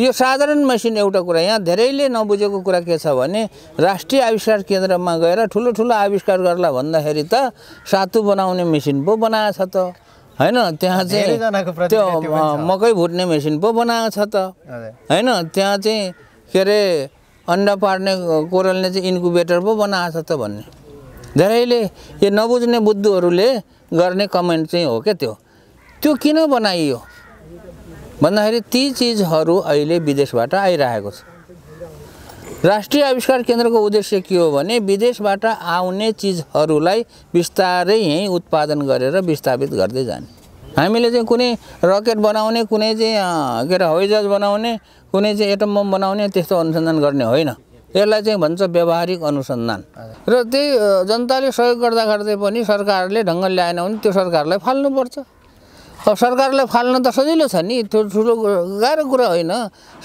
यो साधारण मेसिन एउटा कुरा यहाँ धेरैले नबुझेको कुरा के छ भने राष्ट्रिय आविष्कार केन्द्रमा गएर ठुलो ठुलो आविष्कार गर्ला भन्दाखेरि त सातु बनाउने मेसिन पो बनाएको छ त होइन त्यहाँ चाहिँ त्यो मकै भुट्ने मेसिन पो बनाएको छ त होइन त्यहाँ चाहिँ के अरे अन्डा पार्ने कोरलले चाहिँ इन्कुबेटर पो बनाएको छ त भन्ने धेरैले यो नबुझ्ने बुद्धुहरूले गर्ने कमेन्ट चाहिँ हो क्या त्यो त्यो किन बनाइयो भन्दाखेरि ती चिजहरू अहिले विदेशबाट आइरहेको छ राष्ट्रिय आविष्कार केन्द्रको उद्देश्य के हो भने विदेशबाट आउने चिजहरूलाई बिस्तारै यहीँ उत्पादन गरेर विस्थापित गर्दै जाने हामीले चाहिँ कुनै रकेट बनाउने कुनै चाहिँ के अरे हवाईजहाज बनाउने कुनै चाहिँ एटम बम बनाउने त्यस्तो अनुसन्धान गर्ने होइन यसलाई चाहिँ भन्छ व्यावहारिक अनुसन्धान र त्यही जनताले सहयोग गर्दा गर्दै पनि सरकारले ढङ्ग ल्याएन भने त्यो सरकारलाई फाल्नुपर्छ अब सरकारलाई फाल्न त सजिलो छ नि त्यो ठुलो गाह्रो कुरा होइन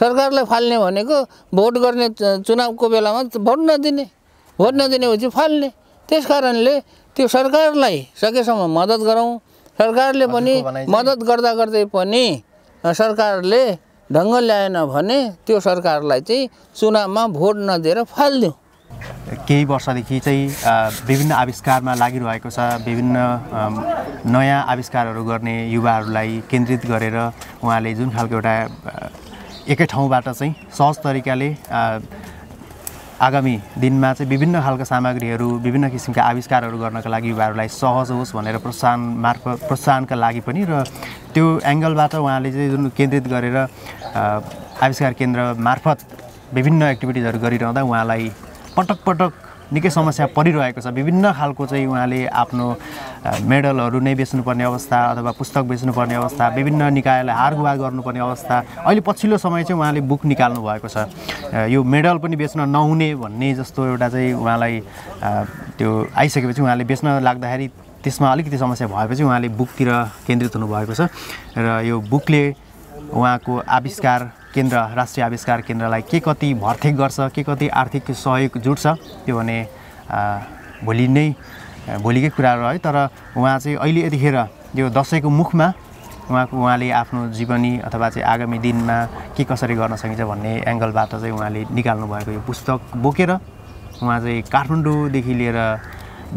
सरकारलाई फाल्ने भनेको भोट गर्ने चुनावको बेलामा भोट नदिने भोट नदिनेपछि फाल्ने त्यस कारणले त्यो सरकारलाई सकेसम्म मद्दत गरौँ सरकारले पनि मद्दत गर्दा गर्दै पनि सरकारले ढङ्ग ल्याएन भने त्यो सरकारलाई चाहिँ चुनावमा भोट नदिएर फालिदिउँ केही वर्षदेखि चाहिँ विभिन्न आविष्कारमा लागिरहेको छ विभिन्न नयाँ आविष्कारहरू गर्ने युवाहरूलाई केन्द्रित गरेर उहाँले जुन खालको एउटा एकै ठाउँबाट चाहिँ सहज तरिकाले आगामी दिनमा चाहिँ विभिन्न खालको सामग्रीहरू विभिन्न किसिमका आविष्कारहरू गर्नका लागि युवाहरूलाई सहज होस् भनेर प्रोत्साहन मार्फत प्रोत्साहनका लागि पनि र त्यो एङ्गलबाट उहाँले चाहिँ जुन केन्द्रित गरेर आविष्कार केन्द्र मार्फत विभिन्न एक्टिभिटिजहरू गरिरहँदा उहाँलाई पटक पटक निकै समस्या परिरहेको छ विभिन्न खालको चाहिँ उहाँले आफ्नो मेडलहरू नै बेच्नुपर्ने अवस्था अथवा पुस्तक बेच्नुपर्ने अवस्था विभिन्न निकायलाई हार गुवा गर्नुपर्ने अवस्था अहिले पछिल्लो समय चाहिँ उहाँले बुक निकाल्नु भएको छ यो मेडल पनि बेच्न नहुने भन्ने जस्तो एउटा चाहिँ उहाँलाई त्यो आइसकेपछि उहाँले बेच्न लाग्दाखेरि त्यसमा अलिकति समस्या भएपछि उहाँले बुकतिर केन्द्रित हुनुभएको छ र यो बुकले उहाँको आविष्कार केन्द्र राष्ट्रिय आविष्कार केन्द्रलाई के कति भर्थिक गर्छ के कति आर्थिक सहयोग जुट्छ त्यो भने भोलि नै भोलिकै कुरा है तर उहाँ चाहिँ अहिले यतिखेर यो दसैँको मुखमा उहाँको उहाँले आफ्नो जीवनी अथवा चाहिँ आगामी दिनमा के कसरी गर्न सकिन्छ भन्ने एङ्गलबाट चाहिँ उहाँले निकाल्नु भएको यो पुस्तक बोकेर उहाँ चाहिँ काठमाडौँदेखि लिएर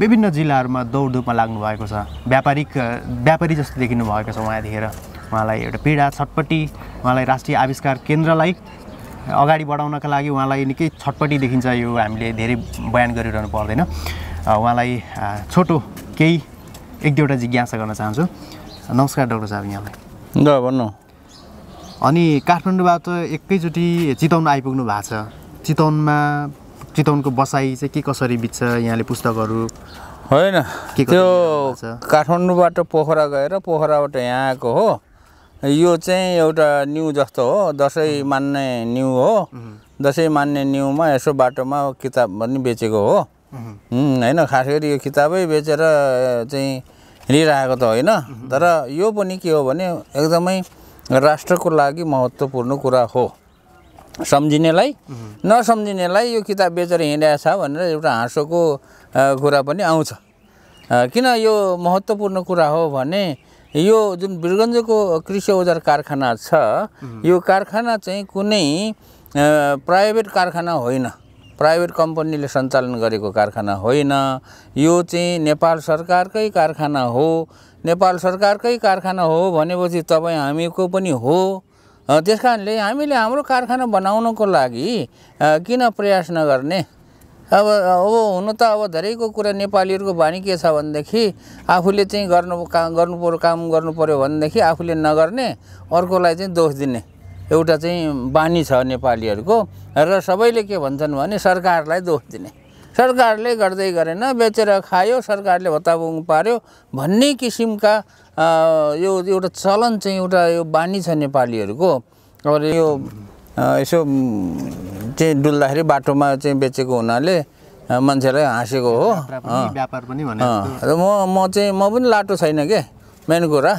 विभिन्न जिल्लाहरूमा दौडधुपमा लाग्नु भएको छ व्यापारिक व्यापारी जस्तो देखिनु भएको छ उहाँ यतिखेर उहाँलाई एउटा पीडा छटपट्टि उहाँलाई राष्ट्रिय आविष्कार केन्द्रलाई अगाडि बढाउनका लागि उहाँलाई निकै छटपट्टि देखिन्छ यो हामीले धेरै बयान गरिरहनु पर्दैन उहाँलाई छोटो केही एक दुईवटा जिज्ञासा गर्न चाहन्छु नमस्कार डक्टर साहब यहाँलाई ल भन्नु अनि काठमाडौँबाट एकैचोटि चितवन आइपुग्नु भएको छ चितवनमा चितवनको बसाइ चाहिँ के कसरी बित्छ यहाँले पुस्तकहरू होइन त्यो काठमाडौँबाट पोखरा गएर पोखराबाट यहाँ आएको हो यो चाहिँ एउटा न्यु जस्तो हो दसैँ मान्ने न्यु हो दसैँ मान्ने न्युमा यसो बाटोमा किताब पनि बेचेको हो होइन खास गरी यो किताबै बेचेर चाहिँ लिइरहेको त होइन तर यो पनि के हो भने एकदमै राष्ट्रको लागि महत्त्वपूर्ण कुरा हो सम्झिनेलाई नसम्झिनेलाई यो किताब बेचेर हिँडिरहेको छ भनेर एउटा हाँसोको कुरा पनि आउँछ किन यो महत्त्वपूर्ण कुरा हो भने यो जुन वीरगन्जको कृषि औजार कारखाना छ यो कारखाना चाहिँ कुनै प्राइभेट कारखाना होइन प्राइभेट कम्पनीले सञ्चालन गरेको कारखाना होइन यो चाहिँ नेपाल सरकारकै कारखाना हो नेपाल सरकारकै कारखाना हो भनेपछि तपाईँ हामीको पनि हो त्यस कारणले हामीले हाम्रो कारखाना बनाउनको लागि किन प्रयास नगर्ने अब अब हुन त अब धेरैको कुरा नेपालीहरूको बानी के छ भनेदेखि आफूले चाहिँ गर्नु काम गर्नु काम गर्नु पऱ्यो भनेदेखि आफूले नगर्ने अर्कोलाई चाहिँ दोष दिने एउटा चाहिँ बानी छ नेपालीहरूको र सबैले के भन्छन् भने सरकारलाई दोष दिने सरकारले गर्दै गरेन बेचेर खायो सरकारले भत्ताबुङ पार्यो भन्ने किसिमका यो एउटा चलन चाहिँ एउटा यो बानी छ नेपालीहरूको अब यो यसो चाहिँ डुल्दाखेरि बाटोमा चाहिँ बेचेको हुनाले मान्छेलाई हाँसेको हो व्यापार पनि र म म चाहिँ म पनि लाटो छैन के मेन कुरा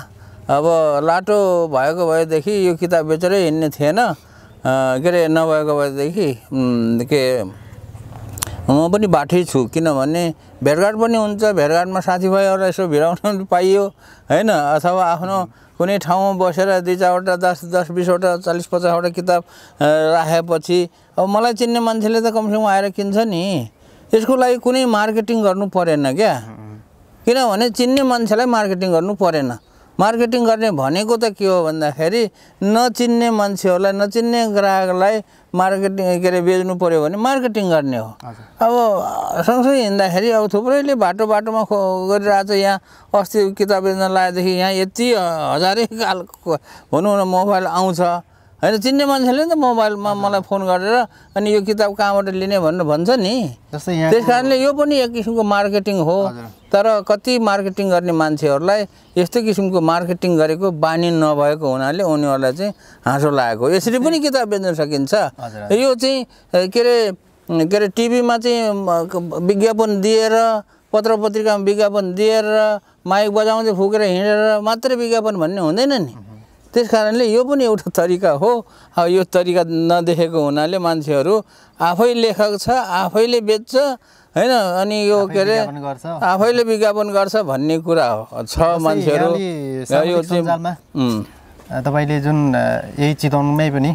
अब लाटो भएको भएदेखि यो किताब बेचेरै हिँड्ने थिएन के अरे नभएको भएदेखि के म पनि बाठै छु किनभने भेटघाट पनि हुन्छ भेटघाटमा साथीभाइहरूलाई यसो भिडाउनु पनि पाइयो होइन अथवा आफ्नो कुनै ठाउँमा बसेर दुई चारवटा दस दस बिसवटा चालिस पचासवटा किताब राखेपछि अब मलाई चिन्ने मान्छेले त कमसेकम आएर किन्छ नि यसको लागि कुनै मार्केटिङ गर्नु परेन क्या किनभने चिन्ने मान्छेलाई मार्केटिङ गर्नु परेन मार्केटिङ गर्ने भनेको त के हो भन्दाखेरि नचिन्ने मान्छेहरूलाई नचिन्ने ग्राहकलाई मार्केटिङ के अरे बेच्नु पऱ्यो भने मार्केटिङ गर्ने हो अब सँगसँगै हिँड्दाखेरि अब थुप्रैले बाटो बाटोमा खो गरिरहेको छ यहाँ अस्ति किताब बेच्न लगाएदेखि यहाँ यति हजारै कालको भनौँ न मोबाइल आउँछ होइन चिन्ने मान्छेले नि त मोबाइलमा मलाई फोन गरेर अनि यो किताब कहाँबाट लिने भनेर भन्छ नि त्यस कारणले यो पनि एक किसिमको मार्केटिङ हो तर कति मार्केटिङ गर्ने मान्छेहरूलाई यस्तो किसिमको मार्केटिङ गरेको बानी नभएको हुनाले उनीहरूलाई चाहिँ हाँसो लागेको यसरी पनि किताब बेच्न सकिन्छ यो चाहिँ के अरे के अरे टिभीमा चाहिँ विज्ञापन दिएर पत्र पत्रिकामा विज्ञापन दिएर माइक बजाउँदै फुकेर हिँडेर मात्रै विज्ञापन भन्ने हुँदैन नि त्यस कारणले यो पनि एउटा तरिका हो यो तरिका नदेखेको हुनाले मान्छेहरू आफै लेखक छ आफैले बेच्छ होइन अनि यो के अरे आफैले विज्ञापन गर्छ भन्ने कुरा हो छ मान्छेहरू यो तपाईँले जुन यही चितवनमै पनि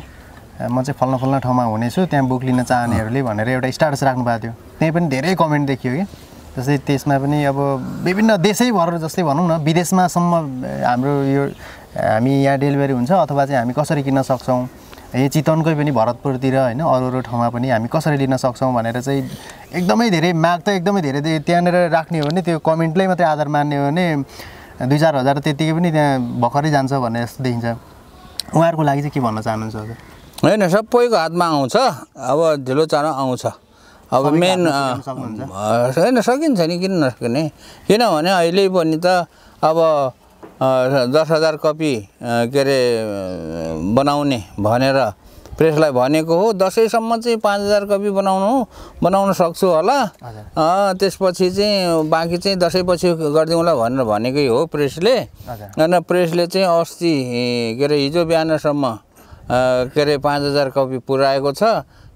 म चाहिँ फल्न फल्न ठाउँमा हुनेछु त्यहाँ बुक लिन चाहनेहरूले भनेर एउटा स्टाटस राख्नु भएको थियो त्यहीँ पनि धेरै कमेन्ट देखियो कि जस्तै त्यसमा पनि अब विभिन्न देशैभर जस्तै भनौँ न विदेशमासम्म हाम्रो यो हामी यहाँ डेलिभरी हुन्छ अथवा चाहिँ हामी कसरी किन्न सक्छौँ यो चितवनकै पनि भरतपुरतिर होइन अरू अरू ठाउँमा पनि हामी कसरी लिन सक्छौँ भनेर चाहिँ एकदमै धेरै माग त एकदमै धेरै त्यहाँनिर राख्ने हो भने त्यो कमेन्टले मात्रै आधार मान्ने हो भने दुई चार हजार त्यत्तिकै पनि त्यहाँ भर्खरै जान्छ भन्ने जस्तो देखिन्छ उहाँहरूको लागि चाहिँ के भन्न चाहनुहुन्छ हजुर होइन सबैको हातमा आउँछ अब ढिलो चाँडो आउँछ अब मेन होइन सकिन्छ नि किन नसकिने किनभने अहिले पनि त अब दस हजार कपी के अरे बनाउने भनेर प्रेसलाई भनेको हो दसैँसम्म चाहिँ पाँच हजार कपी बनाउनु बनाउन सक्छु होला त्यसपछि चाहिँ बाँकी चाहिँ दसैँपछि गरिदिउँला भनेर भनेकै हो प्रेसले अनि प्रेसले चाहिँ अस्ति के अरे हिजो बिहानसम्म के अरे पाँच हजार कपी पुऱ्याएको छ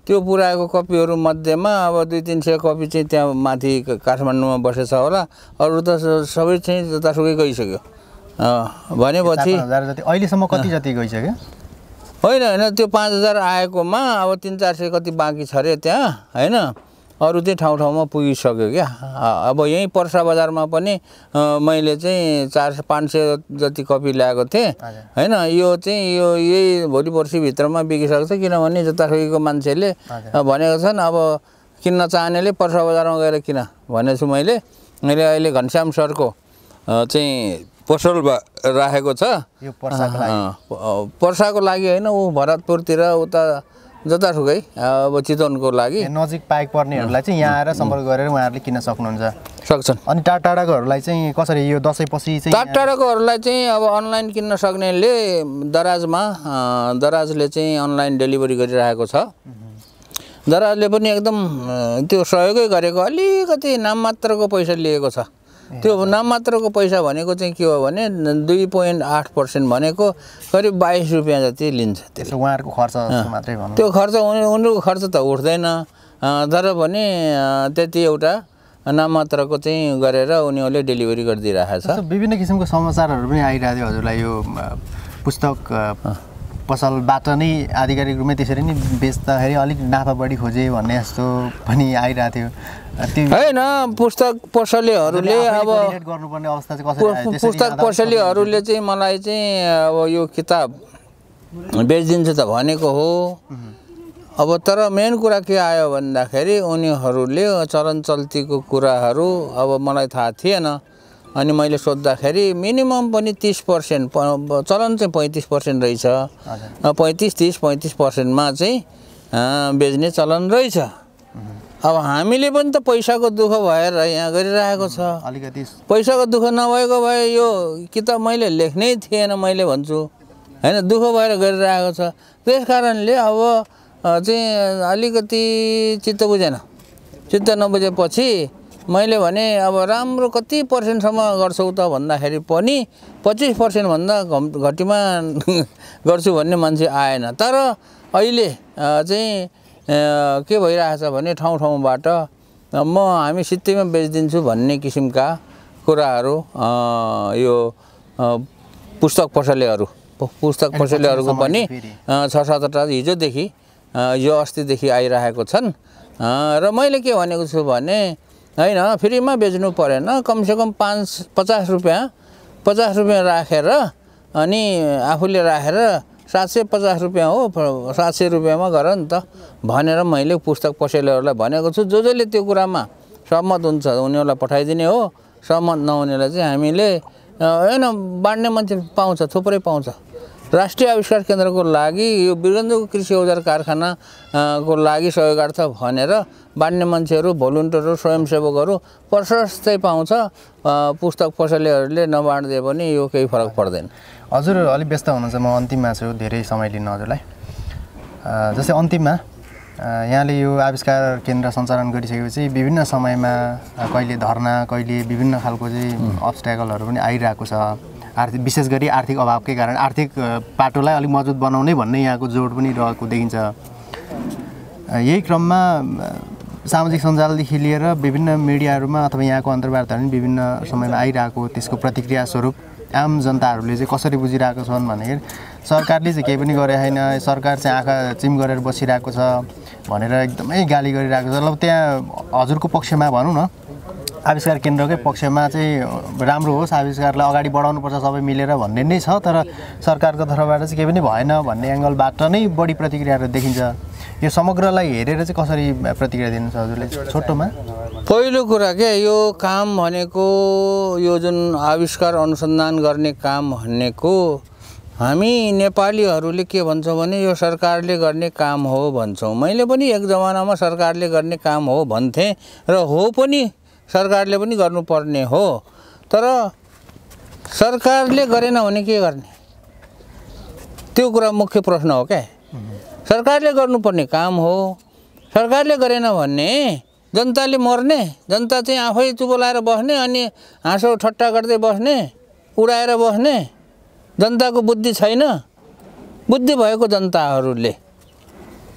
त्यो पुऱ्याएको कपीहरू मध्येमा अब दुई तिन सय कपी चाहिँ त्यहाँ माथि काठमाडौँमा बसेछ होला अरू त सबै चाहिँ जतासुकै गइसक्यो भनेपछि अहिलेसम्म कति जति गइसक्यो होइन होइन त्यो पाँच हजार आएकोमा अब तिन चार सय कति बाँकी छ अरे त्यहाँ होइन अरू चाहिँ ठाउँ ठाउँमा पुगिसक्यो क्या अब यहीँ पर्सा बजारमा पनि मैले चाहिँ चार सय पाँच सय जति कपी ल्याएको थिएँ होइन यो चाहिँ यो यही भोलि पर्सिभित्रमा बिकिसक्छ किनभने जताको मान्छेले भनेको छन् अब किन्न चाहनेले पर्सा बजारमा गएर किन भनेको छु मैले मैले अहिले घनश्याम सरको चाहिँ पसल राखेको छ यो पर्साको लागि होइन ऊ भरतपुरतिर उता जतासुकै अब चितवनको लागि नजिक पाइक पर्नेहरूलाई चाहिँ यहाँ आएर सम्पर्क गरेर उहाँहरूले किन्न सक्नुहुन्छ सक्छन् अनि टाढा टाढाकोहरूलाई चाहिँ कसरी यो दसैँपछि चाहिँ टाढा टाढाकोहरूलाई चाहिँ अब अनलाइन किन्न सक्नेले दराजमा दराजले चाहिँ अनलाइन डेलिभरी गरिरहेको छ दराजले पनि एकदम त्यो सहयोगै गरेको अलिकति नाम मात्रको पैसा लिएको छ त्यो नाम मात्रको पैसा भनेको चाहिँ के हो भने दुई पोइन्ट आठ पर्सेन्ट भनेको करिब बाइस रुपियाँ जति लिन्छ त्यसो उहाँहरूको खर्च मात्रै त्यो खर्च उनीहरूको खर्च त उठ्दैन तर पनि त्यति एउटा नाम मात्रको चाहिँ गरेर उनीहरूले डेलिभरी गरिदिइरहेको छ विभिन्न किसिमको समाचारहरू पनि आइरहेको थियो हजुरलाई यो पुस्तक पसलबाट नै आधिकारिक रूपमै त्यसरी नै बेच्दाखेरि अलिक नाफा बढी खोजे भन्ने जस्तो पनि आइरहेको थियो होइन पुस्तक पसलेहरूले अब गर्नुपर्ने अवस्था चाहिँ पुस्तक पसलेहरूले चाहिँ मलाई चाहिँ अब यो किताब बेचिदिन्छु त भनेको हो अब तर मेन कुरा के आयो भन्दाखेरि उनीहरूले चलन चल्तीको कुराहरू अब मलाई थाहा थिएन अनि मैले सोद्धाखेरि मिनिमम पनि तिस पर्सेन्ट चलन चाहिँ पैँतिस पर्सेन्ट रहेछ पैँतिस तिस पैँतिस पर्सेन्टमा चाहिँ बेच्ने चलन रहेछ अब हामीले पनि त पैसाको दुःख भएर यहाँ गरिरहेको छ अलिकति पैसाको दुःख नभएको भए यो किताब मैले लेख्नै थिएन मैले भन्छु होइन दुःख भएर गरिरहेको छ त्यस कारणले अब चाहिँ अलिकति चित्त बुझेन चित्त नबुझेपछि मैले भने अब राम्रो कति पर्सेन्टसम्म गर्छौ त भन्दाखेरि पनि पच्चिस पर्सेन्टभन्दा घम घटीमा गर्छु भन्ने मान्छे आएन तर अहिले चाहिँ के भइरहेछ भने ठाउँ ठाउँबाट म हामी सित्तैमा बेचिदिन्छु भन्ने किसिमका कुराहरू यो पुस्तक पसलेहरू पुस्तक पसलेहरूको पनि छ सातवटा हिजोदेखि यो अस्तिदेखि आइरहेको छन् र मैले के भनेको छु भने होइन फ्रीमा बेच्नु परेन कमसेकम पाँच पचास रुपियाँ पचास रुपियाँ राखेर अनि आफूले राखेर सात सय पचास रुपियाँ हो सात सय रुपियाँमा गर नि त भनेर मैले पुस्तक पसेलहरूलाई भनेको छु जो जसले त्यो कुरामा सहमत हुन्छ उनीहरूलाई पठाइदिने हो सहमत नहुनेलाई चाहिँ हामीले होइन बाँड्ने मान्छे पाउँछ थुप्रै पाउँछ राष्ट्रिय आविष्कार केन्द्रको लागि यो बिरन्दको कृषि औजार कारखानाको को लागि गर्छ भनेर बाँड्ने मान्छेहरू भोलुन्टियरहरू स्वयंसेवकहरू प्रशस्तै पाउँछ पुस्तक पसलेहरूले नबाँडिदिए पनि यो केही फरक पर्दैन हजुर अलिक व्यस्त हुनुहुन्छ म अन्तिममा छु धेरै समय लिनु हजुरलाई जस्तै अन्तिममा यहाँले यो आविष्कार केन्द्र सञ्चालन गरिसकेपछि विभिन्न समयमा कहिले धर्ना कहिले विभिन्न खालको चाहिँ अब्सट्याकलहरू पनि आइरहेको छ आर्थिक विशेष गरी आर्थिक अभावकै कारण आर्थिक पाटोलाई अलिक मजबुत बनाउने भन्ने यहाँको जोड पनि रहेको देखिन्छ यही क्रममा सामाजिक सञ्जालदेखि लिएर विभिन्न मिडियाहरूमा अथवा यहाँको अन्तर्वार्ताहरू पनि विभिन्न समयमा आइरहेको त्यसको प्रतिक्रिया स्वरूप आम जनताहरूले चाहिँ कसरी बुझिरहेको छन् भन्दाखेरि सरकारले चाहिँ केही पनि गरे छैन सरकार चाहिँ आँखा चिम गरेर बसिरहेको छ भनेर एकदमै गाली गरिरहेको छ ल त्यहाँ हजुरको पक्षमा भनौँ न आविष्कार केन्द्रकै पक्षमा चाहिँ राम्रो होस् आविष्कारलाई अगाडि बढाउनुपर्छ सबै मिलेर भन्ने नै छ तर सरकारको तर्फबाट चाहिँ केही पनि भएन भन्ने एङ्गलबाट नै बढी प्रतिक्रियाहरू देखिन्छ यो समग्रलाई हेरेर चाहिँ कसरी प्रतिक्रिया दिनुहुन्छ हजुरले छोटोमा पहिलो कुरा के यो काम भनेको यो जुन आविष्कार अनुसन्धान गर्ने काम भनेको हामी नेपालीहरूले के भन्छौँ भने यो सरकारले गर्ने काम हो भन्छौँ मैले पनि एक जमानामा सरकारले गर्ने काम हो भन्थेँ र हो पनि सरकारले पनि गर्नुपर्ने हो तर सरकारले गरेन भने के गर्ने त्यो कुरा मुख्य प्रश्न हो क्या सरकारले गर्नुपर्ने काम हो सरकारले गरेन भने जनताले मर्ने जनता चाहिँ आफै चुबोलाएर बस्ने अनि हाँसो ठट्टा गर्दै बस्ने उडाएर बस्ने जनताको बुद्धि छैन बुद्धि भएको जनताहरूले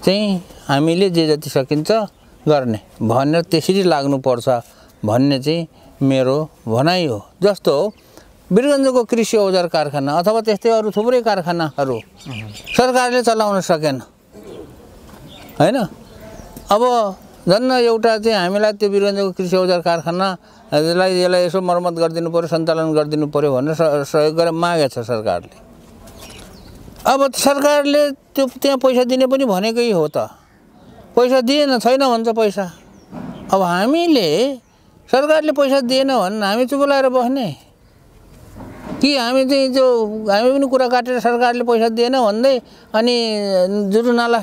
चाहिँ हामीले जे जति सकिन्छ गर्ने भनेर त्यसरी लाग्नुपर्छ भन्ने चाहिँ मेरो भनाइ हो जस्तो वीरगन्जको कृषि औजार कारखाना अथवा त्यस्तै अरू थुप्रै कारखानाहरू सरकारले चलाउन सकेन होइन अब झन् एउटा चाहिँ हामीलाई त्यो वीरगन्जको कृषि औजार कारखानालाई यसलाई यसो मर्मत गरिदिनु पऱ्यो सञ्चालन गरिदिनु पऱ्यो भनेर सहयोग गरेर मागेको छ सरकारले अब सरकारले त्यो त्यहाँ पैसा दिने पनि भनेकै हो त पैसा दिएन छैन भन्छ पैसा अब हामीले सरकारले पैसा दिएन भने हामी चाहिँ बोलाएर बस्ने कि हामी चाहिँ त्यो हामी पनि कुरा काटेर सरकारले पैसा दिएन भन्दै अनि जुरु नाला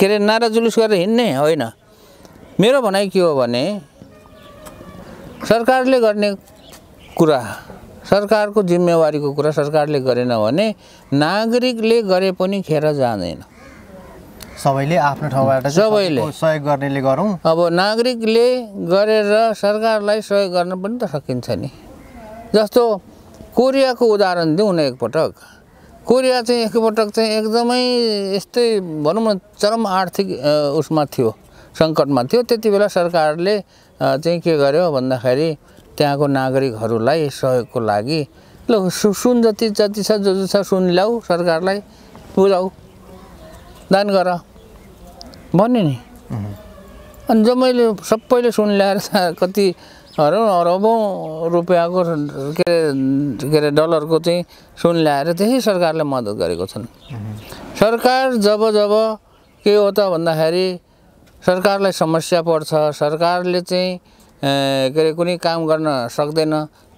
के अरे नारा जुलुस गरेर हिँड्ने होइन मेरो भनाइ के हो भने सरकारले गर्ने कुरा सरकारको जिम्मेवारीको कुरा सरकारले गरेन भने नागरिकले गरे पनि खेर जाँदैन सबैले आफ्नो ठाउँबाट सबैले सहयोग गर्नेले गरौँ अब नागरिकले गरेर सरकारलाई सहयोग गर्न पनि त सकिन्छ नि जस्तो कोरियाको उदाहरण दिउँ न एकपटक कोरिया चाहिँ एकपटक चाहिँ एकदमै यस्तै भनौँ न चरम आर्थिक उसमा थियो सङ्कटमा थियो त्यति बेला सरकारले चाहिँ के गर्यो भन्दाखेरि त्यहाँको नागरिकहरूलाई सहयोगको लागि ल सुन जति जति छ जो जो छ सुन ल्याऊ सरकारलाई बुझाऊ दान गर भन्यो नि अनि जब मैले सबैले सुन ल्याएर कति हरौँ अरबौँ रुपियाँको के अरे के अरे डलरको चाहिँ सुन ल्याएर त्यही सरकारले मद्दत गरेको छन् सरकार जब जब के हो त भन्दाखेरि सरकारलाई समस्या पर्छ सरकारले चाहिँ के अरे कुनै काम गर्न सक्दैन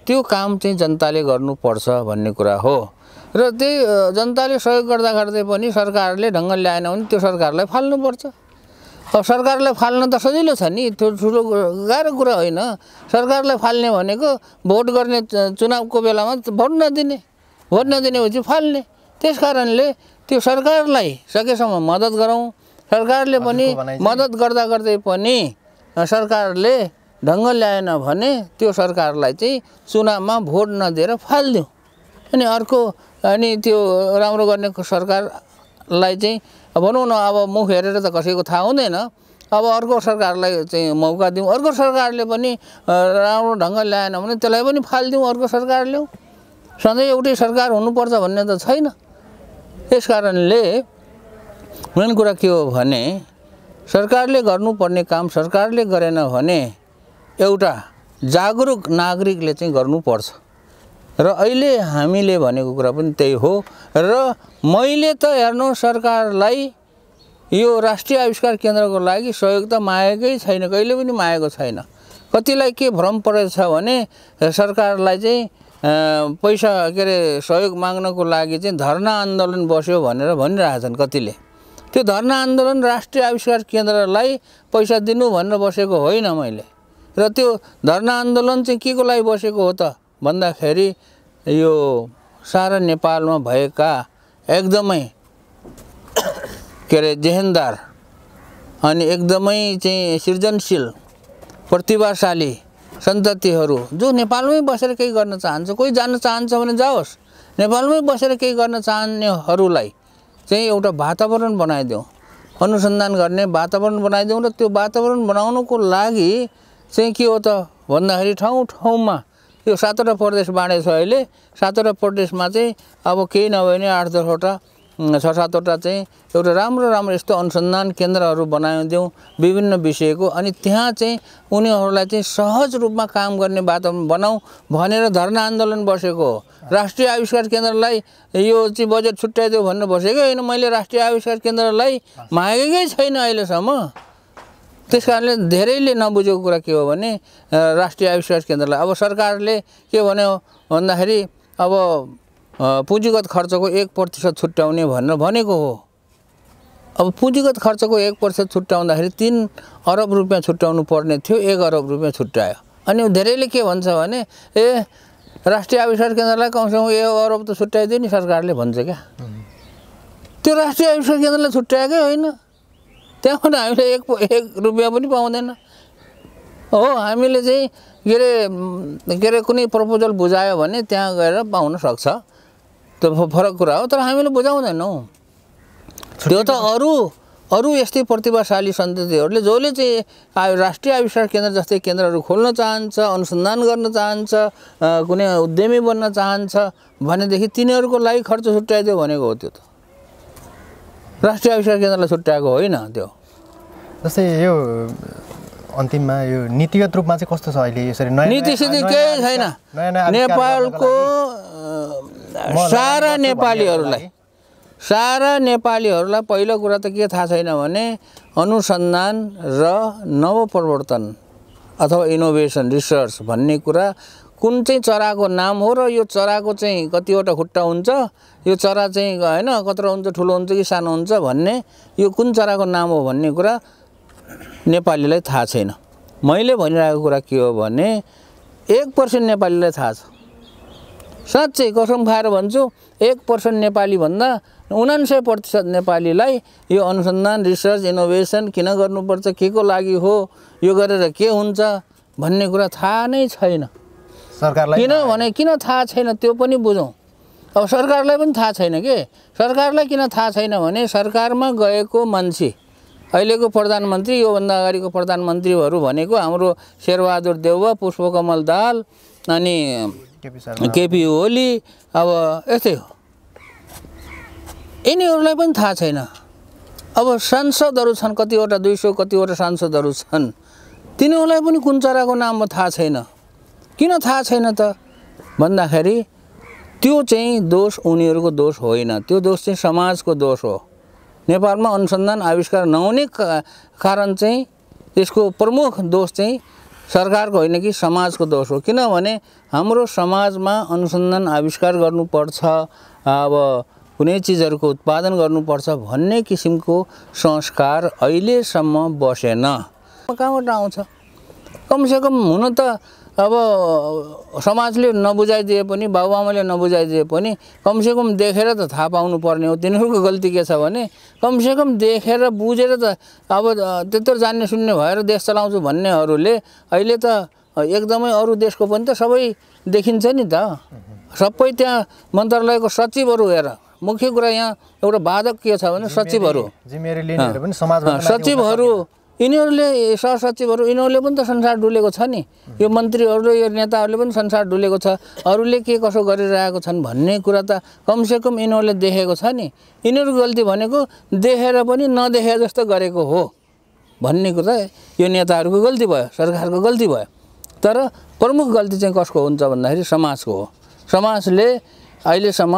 त्यो काम चाहिँ जनताले गर्नुपर्छ भन्ने कुरा हो र त्यही जनताले सहयोग गर्दा गर्दै पनि सरकारले ढङ्ग ल्याएन भने त्यो सरकारलाई फाल्नुपर्छ अब सरकारलाई फाल्न त सजिलो छ नि त्यो ठुलो गाह्रो कुरा होइन सरकारलाई फाल्ने भनेको भोट गर्ने चुनावको बेलामा भोट नदिने भोट नदिनेपछि फाल्ने त्यस कारणले त्यो सरकारलाई सकेसम्म मद्दत गरौँ सरकारले पनि मद्दत गर्दा गर्दै पनि सरकारले ढङ्ग ल्याएन भने त्यो सरकारलाई चाहिँ चुनावमा भोट नदिएर फालिदिउँ अनि अर्को अनि त्यो राम्रो गर्ने सरकारलाई चाहिँ भनौँ न अब मुख हेरेर त कसैको थाहा हुँदैन अब अर्को सरकारलाई चाहिँ मौका दिउँ अर्को सरकारले पनि राम्रो ढङ्ग ल्याएन भने त्यसलाई पनि फालिदिउँ अर्को सरकारले सधैँ एउटै सरकार हुनुपर्छ भन्ने त छैन यस कारणले मेन कुरा के हो भने सरकारले गर्नुपर्ने काम सरकारले गरेन भने एउटा जागरुक नागरिकले चाहिँ गर्नुपर्छ र अहिले हामीले भनेको कुरा पनि त्यही हो र मैले त हेर्नु सरकारलाई यो राष्ट्रिय आविष्कार केन्द्रको लागि सहयोग त मागेकै छैन कहिले पनि मागेको छैन कतिलाई के भ्रम परेछ भने सरकारलाई चाहिँ पैसा के अरे सहयोग माग्नको लागि चाहिँ धरना आन्दोलन बस्यो भनेर भनिरहेछन् कतिले त्यो धरना आन्दोलन राष्ट्रिय आविष्कार केन्द्रलाई पैसा दिनु भनेर बसेको होइन मैले र त्यो धरना आन्दोलन चाहिँ के को लागि बसेको हो त भन्दाखेरि यो सारा नेपालमा भएका एकदमै के अरे जेहेन्दार अनि एकदमै चाहिँ सृजनशील प्रतिभाशाली सन्ततिहरू जो नेपालमै बसेर केही गर्न चाहन्छ कोही जान चाहन्छ भने जाओस् नेपालमै बसेर केही गर्न चाहनेहरूलाई चाहिँ एउटा वातावरण बनाइदेऊ अनुसन्धान गर्ने वातावरण बनाइदेऊ र त्यो वातावरण बनाउनुको लागि चाहिँ के हो त भन्दाखेरि ठाउँ ठाउँमा यो सातवटा प्रदेश बाँडेको अहिले सातवटा प्रदेशमा चाहिँ अब केही नभए पनि आठ दसवटा छ सातवटा चाहिँ एउटा राम्रो राम्रो यस्तो अनुसन्धान केन्द्रहरू बनाइदिउँ विभिन्न विषयको अनि त्यहाँ चाहिँ उनीहरूलाई चाहिँ सहज रूपमा काम गर्ने वातावरण बनाऊ भनेर धरना आन्दोलन बसेको राष्ट्रिय आविष्कार केन्द्रलाई यो चाहिँ बजेट छुट्याइदियो भनेर बसेको होइन मैले राष्ट्रिय आविष्कार केन्द्रलाई मागेकै छैन अहिलेसम्म त्यस कारणले धेरैले नबुझेको कुरा के हो भने राष्ट्रिय आविष्कार केन्द्रलाई अब सरकारले के भन्यो भन्दाखेरि अब पुँजीगत खर्चको एक प्रतिशत छुट्याउने भनेर भनेको हो अब पुँजीगत खर्चको एक प्रतिशत छुट्याउँदाखेरि तिन अरब रुपियाँ छुट्याउनु पर्ने थियो एक अरब रुपियाँ छुट्यायो अनि धेरैले के भन्छ भने ए राष्ट्रिय आविष्कार केन्द्रलाई कमसेकम एक अरब त छुट्याइदियो नि सरकारले भन्छ क्या त्यो राष्ट्रिय आविष्कार केन्द्रलाई छुट्याएकै होइन त्यहाँबाट हामीले एक एक रुपियाँ पनि पाउँदैन हो हामीले चाहिँ के अरे के अरे कुनै प्रपोजल बुझायो भने त्यहाँ गएर पाउन सक्छ त्यो फरक कुरा हो तर हामीले बुझाउँदैनौँ त्यो त अरू अरू यस्तै प्रतिभाशाली सन्ततिहरूले जसले चाहिँ आयो राष्ट्रिय आविष्कार केन्द्र जस्तै केन्द्रहरू खोल्न चाहन्छ अनुसन्धान गर्न चाहन्छ कुनै उद्यमी बन्न चाहन्छ भनेदेखि तिनीहरूको लागि खर्च छुट्याइदियो भनेको हो त्यो त राष्ट्रिय आविष्कार केन्द्रलाई छुट्याएको होइन त्यो जस्तै यो अन्तिममा यो नीतिगत रूपमा चाहिँ कस्तो छ अहिले यसरी नीति सिद्धि केही छैन नेपालको सारा नेपालीहरूलाई सारा नेपालीहरूलाई पहिलो कुरा त के थाहा छैन भने अनुसन्धान र नवप्रवर्तन अथवा इनोभेसन रिसर्च भन्ने कुरा कुन चाहिँ चराको नाम हो र यो चराको चाहिँ कतिवटा खुट्टा हुन्छ यो चरा चाहिँ होइन कत्रो हुन्छ ठुलो हुन्छ कि सानो हुन्छ भन्ने यो कुन चराको नाम हो भन्ने कुरा नेपालीलाई थाहा छैन मैले भनिरहेको कुरा के हो भने एक पर्सेन्ट नेपालीलाई थाहा छ साँच्चै कसम खाएर भन्छु एक पर्सेन्ट नेपालीभन्दा उनान्सय प्रतिशत नेपालीलाई यो अनुसन्धान रिसर्च इनोभेसन किन गर्नुपर्छ के को लागि हो यो गरेर के हुन्छ भन्ने कुरा थाहा नै छैन सरकारलाई किनभने किन थाहा छैन त्यो पनि बुझौँ अब सरकारलाई पनि थाहा छैन कि सरकारलाई किन थाहा छैन भने सरकारमा गएको मान्छे अहिलेको प्रधानमन्त्री योभन्दा अगाडिको प्रधानमन्त्रीहरू भनेको हाम्रो शेरबहादुर देउवा पुष्पकमल दाल अनि केपी ओली अब यस्तै हो यिनीहरूलाई पनि थाहा छैन अब सांसदहरू छन् कतिवटा दुई सौ कतिवटा सांसदहरू छन् तिनीहरूलाई पनि कुन चराको नाममा थाहा छैन किन थाहा छैन त भन्दाखेरि त्यो चाहिँ दोष उनीहरूको दोष होइन त्यो दोष चाहिँ समाजको दोष हो नेपालमा अनुसन्धान आविष्कार नहुने कारण चाहिँ यसको प्रमुख दोष चाहिँ सरकारको होइन कि समाजको दोष हो किनभने हाम्रो समाजमा अनुसन्धान आविष्कार गर्नुपर्छ अब कुनै चिजहरूको उत्पादन गर्नुपर्छ भन्ने किसिमको संस्कार अहिलेसम्म बसेन कहाँबाट आउँछ कमसेकम हुन त अब समाजले नबुझाइदिए पनि बाबुआमाले नबुझाइदिए पनि कमसेकम देखेर त थाहा पाउनु पर्ने हो तिनीहरूको गल्ती के छ भने कमसेकम देखेर बुझेर त अब त्यत्रो जान्ने सुन्ने भएर देश चलाउँछु भन्नेहरूले अहिले त एकदमै अरू देशको पनि त सबै देखिन्छ नि त सबै त्यहाँ मन्त्रालयको सचिवहरू हेर मुख्य कुरा यहाँ एउटा बाधक के छ भने सचिवहरू सचिवहरू यिनीहरूले सहसचिवहरू यिनीहरूले पनि त संसार डुलेको छ नि यो मन्त्रीहरू यो नेताहरूले पनि संसार डुलेको छ अरूले के कसो गरिरहेको छन् भन्ने कुरा त कमसेकम यिनीहरूले देखेको छ नि यिनीहरूको गल्ती भनेको देखेर पनि नदेखे जस्तो गरेको हो भन्ने कुरा यो नेताहरूको गल्ती भयो सरकारको गल्ती भयो तर प्रमुख गल्ती चाहिँ कसको हुन्छ भन्दाखेरि समाजको हो समाजले अहिलेसम्म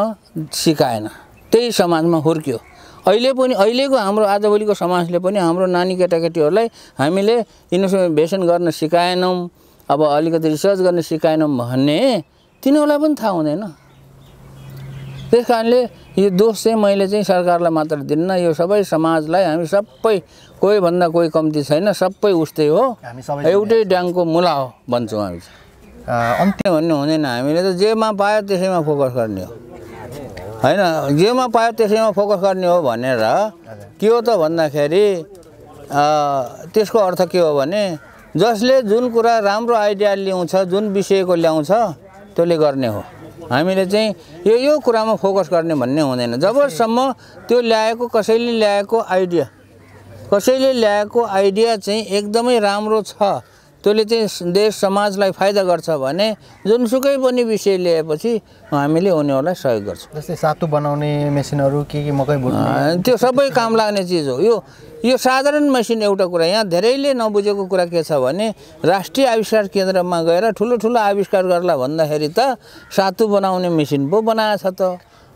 सिकाएन त्यही समाजमा हुर्क्यो अहिले पनि अहिलेको हाम्रो आजभोलिको समाजले पनि हाम्रो नानी केटाकेटीहरूलाई हामीले इन्भेस्टमेन्ट गर्न सिकाएनौँ अब अलिकति रिसर्च गर्न सिकाएनौँ भन्ने तिनीहरूलाई पनि थाहा हुँदैन त्यस कारणले यो दोष चाहिँ मैले चाहिँ सरकारलाई मात्र दिन्न यो सबै समाजलाई हामी सबै कोही भन्दा कोही कम्ती छैन सबै उस्तै हो एउटै ड्याङको मुला हो भन्छौँ हामी अन्त्य भन्ने हुँदैन हामीले त जेमा पायो त्यसैमा फोकस गर्ने हो होइन जेमा पायो त्यसैमा फोकस गर्ने हो भनेर के हो त भन्दाखेरि त्यसको अर्थ के हो भने जसले जुन कुरा राम्रो आइडिया ल्याउँछ जुन विषयको ल्याउँछ त्यसले गर्ने हो हामीले चाहिँ यो यो कुरामा फोकस गर्ने भन्ने हुँदैन जबसम्म त्यो ल्याएको कसैले ल्याएको आइडिया कसैले ल्याएको आइडिया चाहिँ एकदमै राम्रो छ त्यसले चाहिँ देश समाजलाई फाइदा गर्छ भने जुनसुकै पनि विषय ल्याएपछि हामीले उनीहरूलाई सहयोग गर्छौँ जस्तै सातु बनाउने मेसिनहरू के के मकै त्यो सबै काम लाग्ने चिज हो यो यो साधारण मेसिन एउटा कुरा यहाँ धेरैले नबुझेको कुरा के छ भने राष्ट्रिय आविष्कार केन्द्रमा गएर ठुलो ठुलो आविष्कार गर्ला भन्दाखेरि त सातु बनाउने मेसिन पो बनाएको छ त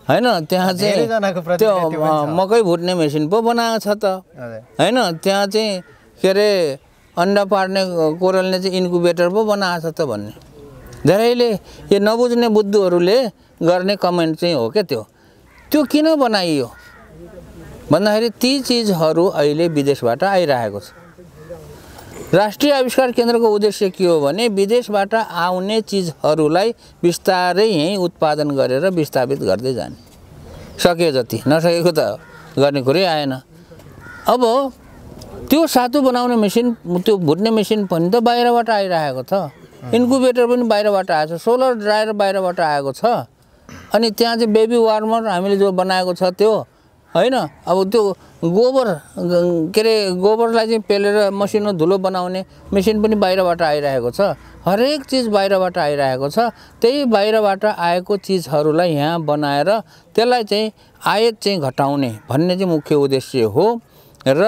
होइन त्यहाँ चाहिँ त्यो मकै भुट्ने मेसिन पो बनाएको छ त होइन त्यहाँ चाहिँ के अरे अन्डा पार्ने कोरलले चाहिँ इन्कुबेटर पो बनाएको छ त भन्ने धेरैले यो नबुझ्ने बुद्धुहरूले गर्ने कमेन्ट चाहिँ हो क्या त्यो त्यो किन बनाइयो भन्दाखेरि ती चिजहरू अहिले विदेशबाट आइरहेको छ राष्ट्रिय आविष्कार केन्द्रको उद्देश्य के हो भने विदेशबाट आउने चिजहरूलाई बिस्तारै यहीँ उत्पादन गरेर विस्थापित गर्दै जाने सके जति नसकेको त गर्ने कुरै आएन अब त्यो सातु बनाउने मेसिन त्यो भुट्ने मेसिन पनि त बाहिरबाट आइरहेको छ इन्कुबेटर पनि बाहिरबाट आएको छ सोलर ड्रायर बाहिरबाट आएको छ अनि त्यहाँ चाहिँ बेबी वार्मर हामीले जो बनाएको छ त्यो होइन अब त्यो गोबर के अरे गोबरलाई चाहिँ पेलेर मसिनो धुलो बनाउने मेसिन पनि बाहिरबाट आइरहेको छ हरेक चिज बाहिरबाट आइरहेको छ त्यही बाहिरबाट आएको चिजहरूलाई यहाँ बनाएर त्यसलाई चाहिँ आयात चाहिँ घटाउने भन्ने चाहिँ मुख्य उद्देश्य हो र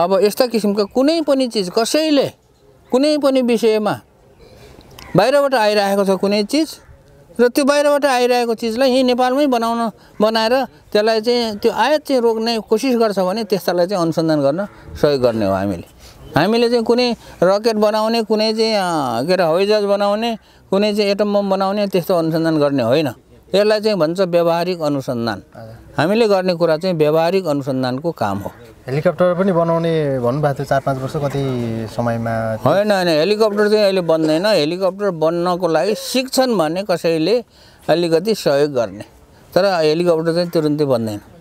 अब यस्ता किसिमका कुनै पनि चिज कसैले कुनै पनि विषयमा बाहिरबाट आइरहेको छ कुनै चिज र त्यो बाहिरबाट आइरहेको चिजलाई यहीँ नेपालमै बनाउन बनाएर त्यसलाई चाहिँ त्यो आयात चाहिँ रोक्ने कोसिस गर्छ भने त्यस्तालाई चाहिँ अनुसन्धान गर्न सहयोग गर्ने हो हामीले हामीले चाहिँ कुनै रकेट बनाउने कुनै चाहिँ के अरे हवाईजहाज बनाउने कुनै चाहिँ एटम बम बनाउने त्यस्तो अनुसन्धान गर्ने होइन यसलाई चाहिँ भन्छ व्यावहारिक अनुसन्धान हामीले गर्ने कुरा चाहिँ व्यावहारिक अनुसन्धानको काम हो हेलिकप्टर पनि बनाउने भन्नुभएको थियो चार पाँच वर्ष कति समयमा होइन होइन हेलिकप्टर चाहिँ अहिले बन्दैन हेलिकप्टर बन्नको लागि सिक्छन् भने कसैले अलिकति सहयोग गर्ने तर हेलिकप्टर चाहिँ तुरुन्तै बन्दैन